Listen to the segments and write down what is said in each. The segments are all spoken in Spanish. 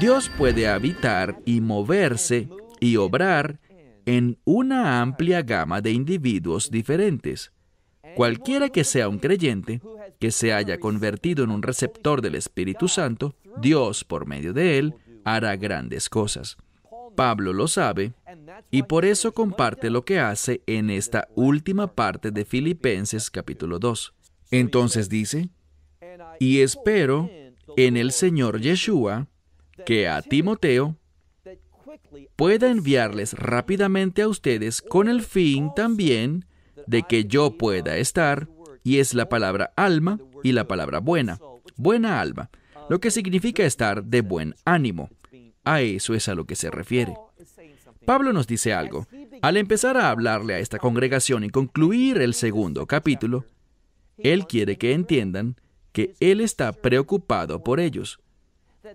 Dios puede habitar y moverse y obrar en una amplia gama de individuos diferentes. Cualquiera que sea un creyente, que se haya convertido en un receptor del Espíritu Santo, Dios, por medio de él, hará grandes cosas. Pablo lo sabe y por eso comparte lo que hace en esta última parte de Filipenses capítulo 2. Entonces dice, y espero en el Señor Yeshua que a Timoteo pueda enviarles rápidamente a ustedes con el fin también de que yo pueda estar, y es la palabra alma y la palabra buena, buena alma, lo que significa estar de buen ánimo. A eso es a lo que se refiere. Pablo nos dice algo. Al empezar a hablarle a esta congregación y concluir el segundo capítulo, él quiere que entiendan que él está preocupado por ellos,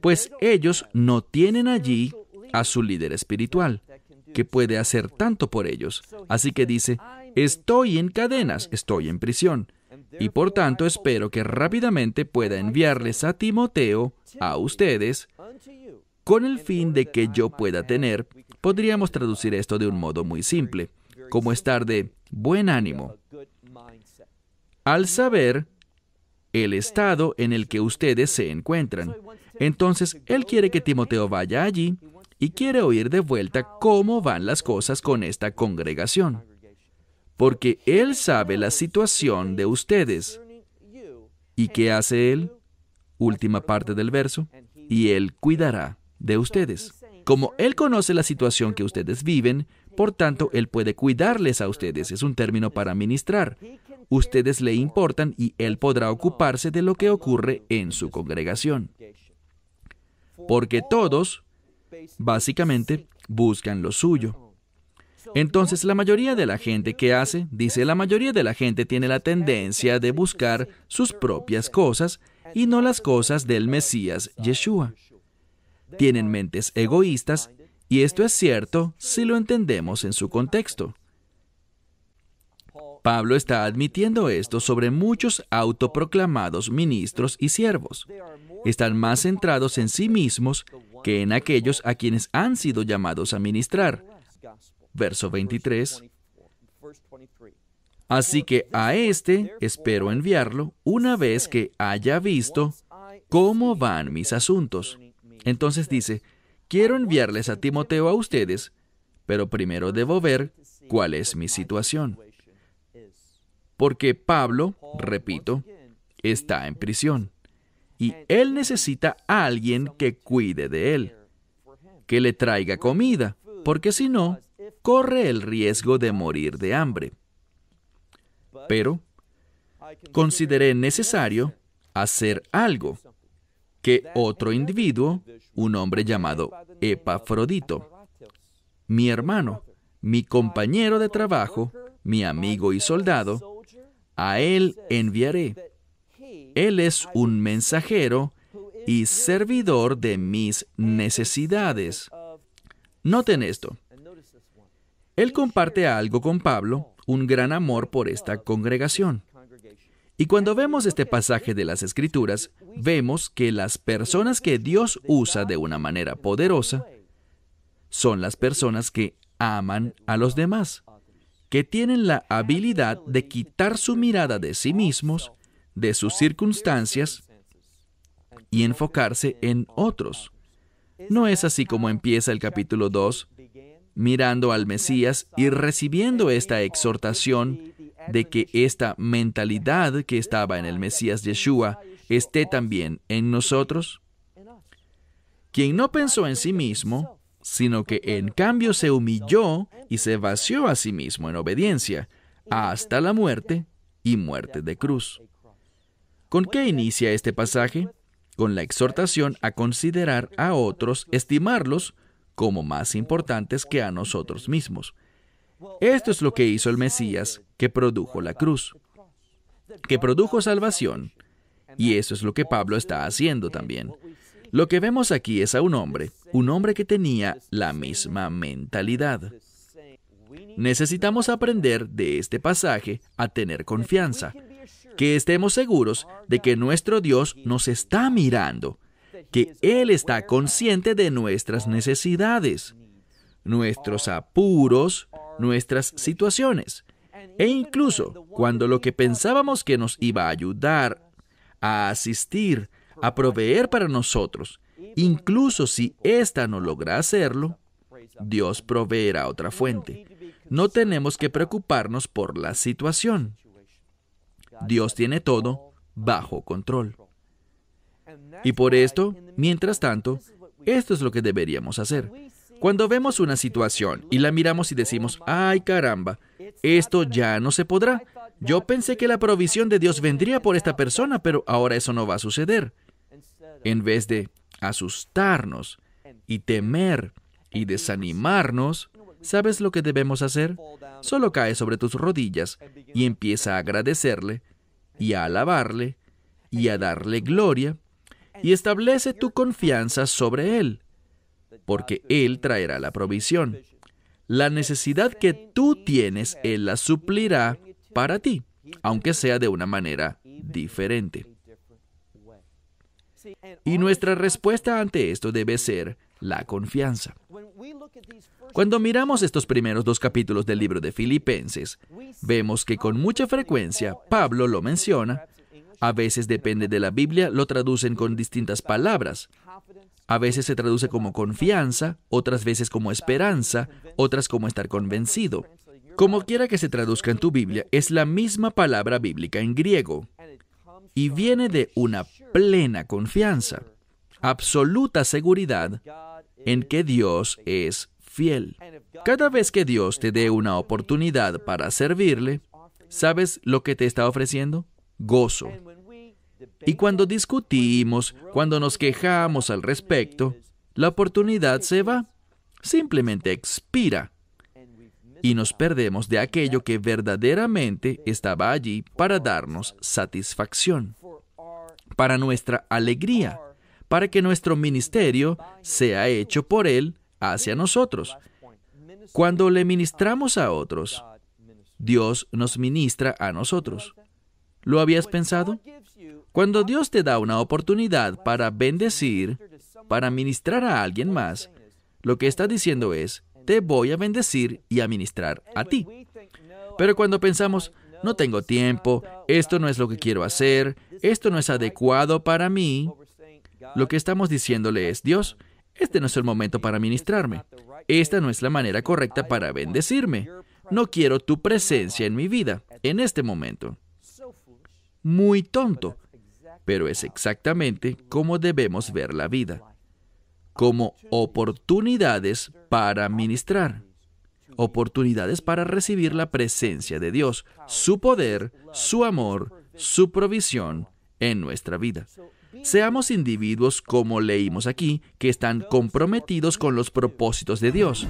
pues ellos no tienen allí a su líder espiritual, que puede hacer tanto por ellos. Así que dice, estoy en cadenas, estoy en prisión, y por tanto espero que rápidamente pueda enviarles a Timoteo, a ustedes, con el fin de que yo pueda tener, podríamos traducir esto de un modo muy simple, como estar de buen ánimo, al saber el estado en el que ustedes se encuentran. Entonces, Él quiere que Timoteo vaya allí y quiere oír de vuelta cómo van las cosas con esta congregación. Porque Él sabe la situación de ustedes. ¿Y qué hace Él? Última parte del verso. Y Él cuidará de ustedes. Como Él conoce la situación que ustedes viven, por tanto, Él puede cuidarles a ustedes. Es un término para ministrar. Ustedes le importan y Él podrá ocuparse de lo que ocurre en su congregación. Porque todos, básicamente, buscan lo suyo. Entonces la mayoría de la gente que hace, dice la mayoría de la gente tiene la tendencia de buscar sus propias cosas y no las cosas del Mesías Yeshua tienen mentes egoístas y esto es cierto si lo entendemos en su contexto. Pablo está admitiendo esto sobre muchos autoproclamados ministros y siervos. Están más centrados en sí mismos que en aquellos a quienes han sido llamados a ministrar. Verso 23. Así que a este espero enviarlo una vez que haya visto cómo van mis asuntos. Entonces dice, quiero enviarles a Timoteo a ustedes, pero primero debo ver cuál es mi situación. Porque Pablo, repito, está en prisión y él necesita a alguien que cuide de él, que le traiga comida, porque si no, corre el riesgo de morir de hambre. Pero consideré necesario hacer algo que otro individuo, un hombre llamado Epafrodito, mi hermano, mi compañero de trabajo, mi amigo y soldado, a él enviaré. Él es un mensajero y servidor de mis necesidades. Noten esto. Él comparte algo con Pablo, un gran amor por esta congregación. Y cuando vemos este pasaje de las Escrituras, vemos que las personas que Dios usa de una manera poderosa son las personas que aman a los demás, que tienen la habilidad de quitar su mirada de sí mismos, de sus circunstancias, y enfocarse en otros. ¿No es así como empieza el capítulo 2, mirando al Mesías y recibiendo esta exhortación de que esta mentalidad que estaba en el Mesías Yeshua esté también en nosotros? Quien no pensó en sí mismo, sino que en cambio se humilló y se vació a sí mismo en obediencia, hasta la muerte y muerte de cruz. ¿Con qué inicia este pasaje? Con la exhortación a considerar a otros, estimarlos como más importantes que a nosotros mismos. Esto es lo que hizo el Mesías que produjo la cruz, que produjo salvación, y eso es lo que Pablo está haciendo también. Lo que vemos aquí es a un hombre, un hombre que tenía la misma mentalidad. Necesitamos aprender de este pasaje a tener confianza, que estemos seguros de que nuestro Dios nos está mirando, que Él está consciente de nuestras necesidades, nuestros apuros, nuestras situaciones. E incluso cuando lo que pensábamos que nos iba a ayudar, a asistir, a proveer para nosotros, incluso si ésta no logra hacerlo, Dios proveerá otra fuente. No tenemos que preocuparnos por la situación. Dios tiene todo bajo control. Y por esto, mientras tanto, esto es lo que deberíamos hacer. Cuando vemos una situación y la miramos y decimos, ay caramba, esto ya no se podrá. Yo pensé que la provisión de Dios vendría por esta persona, pero ahora eso no va a suceder. En vez de asustarnos y temer y desanimarnos, ¿sabes lo que debemos hacer? Solo cae sobre tus rodillas y empieza a agradecerle y a alabarle y a darle gloria y establece tu confianza sobre él porque Él traerá la provisión. La necesidad que tú tienes, Él la suplirá para ti, aunque sea de una manera diferente. Y nuestra respuesta ante esto debe ser la confianza. Cuando miramos estos primeros dos capítulos del libro de Filipenses, vemos que con mucha frecuencia Pablo lo menciona, a veces depende de la Biblia, lo traducen con distintas palabras, a veces se traduce como confianza, otras veces como esperanza, otras como estar convencido. Como quiera que se traduzca en tu Biblia, es la misma palabra bíblica en griego y viene de una plena confianza, absoluta seguridad en que Dios es fiel. Cada vez que Dios te dé una oportunidad para servirle, ¿sabes lo que te está ofreciendo? Gozo. Y cuando discutimos, cuando nos quejamos al respecto, la oportunidad se va, simplemente expira. Y nos perdemos de aquello que verdaderamente estaba allí para darnos satisfacción, para nuestra alegría, para que nuestro ministerio sea hecho por Él hacia nosotros. Cuando le ministramos a otros, Dios nos ministra a nosotros. ¿Lo habías pensado? Cuando Dios te da una oportunidad para bendecir, para ministrar a alguien más, lo que está diciendo es, te voy a bendecir y a ministrar a ti. Pero cuando pensamos, no tengo tiempo, esto no es lo que quiero hacer, esto no es adecuado para mí, lo que estamos diciéndole es, Dios, este no es el momento para ministrarme. Esta no es la manera correcta para bendecirme. No quiero tu presencia en mi vida, en este momento. Muy tonto, pero es exactamente como debemos ver la vida, como oportunidades para ministrar, oportunidades para recibir la presencia de Dios, su poder, su amor, su provisión en nuestra vida. Seamos individuos, como leímos aquí, que están comprometidos con los propósitos de Dios.